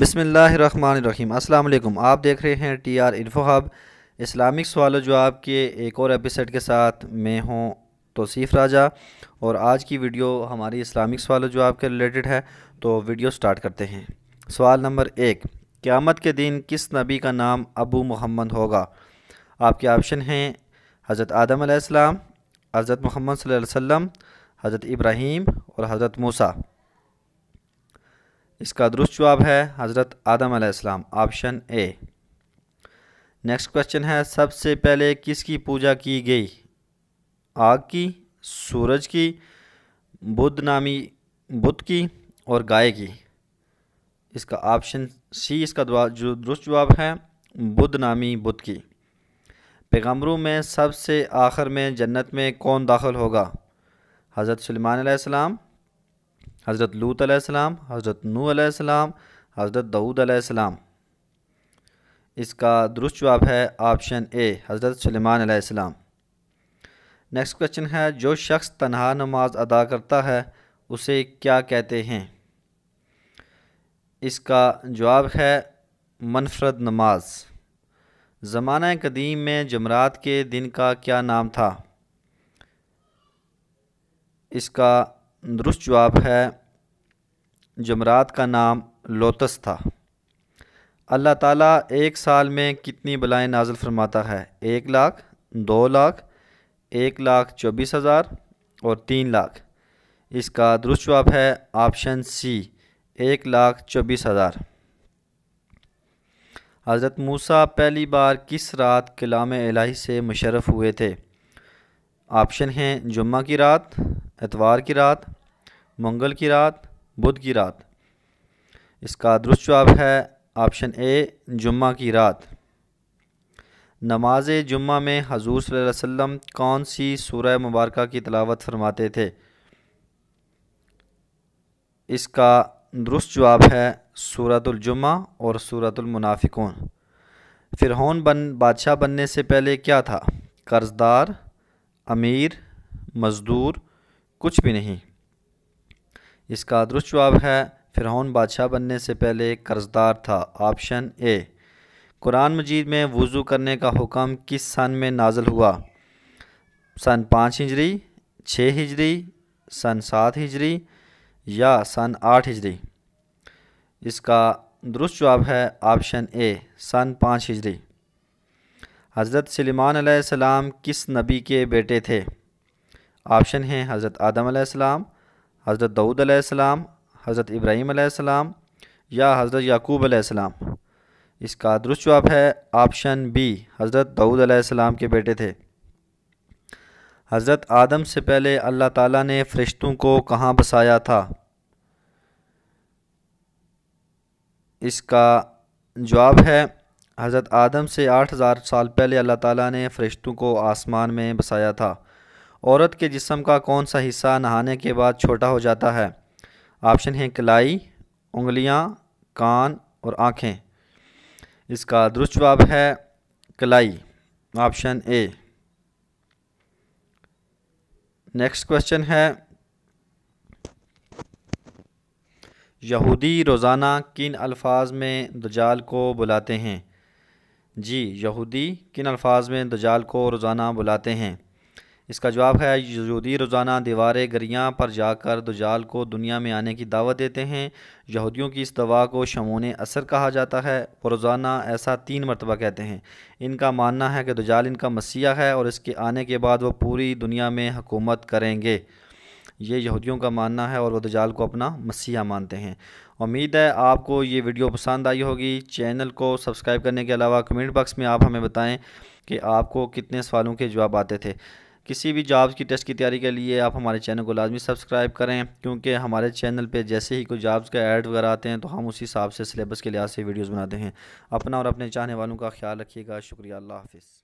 अस्सलाम वालेकुम आप देख रहे हैं T R info hub Islamic सवाल जवाब के एक और एपिसोड के साथ मैं हूँ तोसीफ़ राजा और आज की वीडियो हमारी इस्लामिक सवाल जवाब के रिलेटेड है तो वीडियो स्टार्ट करते हैं सवाल नंबर एक क़्यामत के दिन किस नबी का नाम अबू मोहम्मद होगा आपके ऑप्शन हैं हज़रत आदम आसमाम हज़रत मोहम्मद वसल्लम हज़रत इब्राहीम और हज़रत मूसा इसका दुरुस्त जवाब है हज़रत आदम आसमाम ऑप्शन ए नेक्स्ट क्वेश्चन है सबसे पहले किसकी पूजा की गई आग की सूरज की बुद्ध नामी बुद्ध की और गाय की इसका ऑप्शन सी इसका जो दुरुस्त जवाब है बुद्ध नामी बुद्ध की पैगम्बरों में सबसे आखिर में जन्नत में कौन दाखिल होगा हज़रत सलमान आसमाम हज़रत लूत आसमाम हज़रत नू आसमाम हज़रत दाऊद आसमाम इसका दुरुस्त जवाब है ऑप्शन ए हज़रत सलेमान नेक्स्ट क्वेश्चन है जो शख्स तनहा नमाज अदा करता है उसे क्या कहते हैं इसका जवाब है मनफरद नमाज ज़माना कदीम में जमरात के दिन का क्या नाम था इसका दुरुस्त जवाब है जमरात का नाम लोतस था अल्लाह ताला एक साल में कितनी बलाएं नाजल फरमाता है एक लाख दो लाख एक लाख चौबीस हज़ार और तीन लाख इसका दुरुस्त जवाब है ऑप्शन सी एक लाख चौबीस हज़ार हज़रत मूसा पहली बार किस रात कलाम इलाही से मुशरफ हुए थे ऑप्शन हैं जुम्मा की रात एतवार की रात मंगल की रात बुध की रात इसका दुरुस्त जवाब है ऑप्शन ए जुम्मा की रात नमाज जुम्मा में हजूर वसल्लम कौन सी सूरह मुबारक की तलावत फरमाते थे इसका दुरुस्त जवाब है सूरतुलजुम्मा और सूरतुलमुनाफिकून फ़िरौन बन बादशाह बनने से पहले क्या था कर्जदार अमीर मज़दूर कुछ भी नहीं इसका दुरुस्त जवाब है फ़िरौन बादशाह बनने से पहले कर्जदार था ऑप्शन ए कुरान मजीद में वज़ू करने का हुक्म किस सन में नाजल हुआ सन पाँच हिजरी छः हिजरी सन सात हिजरी या सन आठ हिजरी इसका दुरुस्त जवाब है ऑप्शन ए सन पाँच हिजरी हज़रत सलीमान सलाम किस नबी के बेटे थे ऑप्शन हैं हज़रत आदम आसमाम हज़रत दाऊद आसमाम हज़रत इब्राहीम आसमाम या हज़रत याकूब आसमाम इसका दुरुस्त जवाब है ऑप्शन बी हज़रत दाऊद आसमाम के बेटे थे हज़रत आदम से पहले अल्लाह ताला ने फ़रिश्तों को कहाँ बसाया था इसका जवाब है हज़रत आदम से आठ हज़ार साल पहले अल्लाह ताला ने फ़रिश्तों को आसमान में बसाया था औरत के जिसम का कौन सा हिस्सा नहाने के बाद छोटा हो जाता है ऑप्शन है कलाई उंगलियां, कान और आँखें इसका दुरुस्त जवाब है कलाई ऑप्शन ए नेक्स्ट क्वेश्चन है यहूदी रोज़ाना किन अल्फाज में दजाल को बुलाते हैं जी यहूदी किन अल्फाज में दजाल को रोज़ाना बुलाते हैं इसका जवाब है यहूदी रोज़ाना दीवार गरियाँ पर जाकर दुजाल को दुनिया में आने की दावत देते हैं यहूदियों की इस दवा को शमोन असर कहा जाता है वो रोज़ाना ऐसा तीन मरतबा कहते हैं इनका मानना है कि दुजाल इनका मसीहा है और इसके आने के बाद वो पूरी दुनिया में हुकूमत करेंगे ये यहूदियों का मानना है और वह दुजाल को अपना मसीहा मानते हैं उम्मीद है आपको ये वीडियो पसंद आई होगी चैनल को सब्सक्राइब करने के अलावा कमेंट बॉक्स में आप हमें बताएं कि आपको कितने सवालों के जवाब आते थे किसी भी जॉब्स की टेस्ट की तैयारी के लिए आप हमारे चैनल को लाजमी सब्सक्राइब करें क्योंकि हमारे चैनल पे जैसे ही कोई जॉब्स का ऐड वगैरह आते हैं तो हम उसी हिसाब से सिलेबस के लिहाज से वीडियोज़ बनाते हैं अपना और अपने चाहने वालों का ख्याल रखिएगा शुक्रिया अल्लाह हाफिज़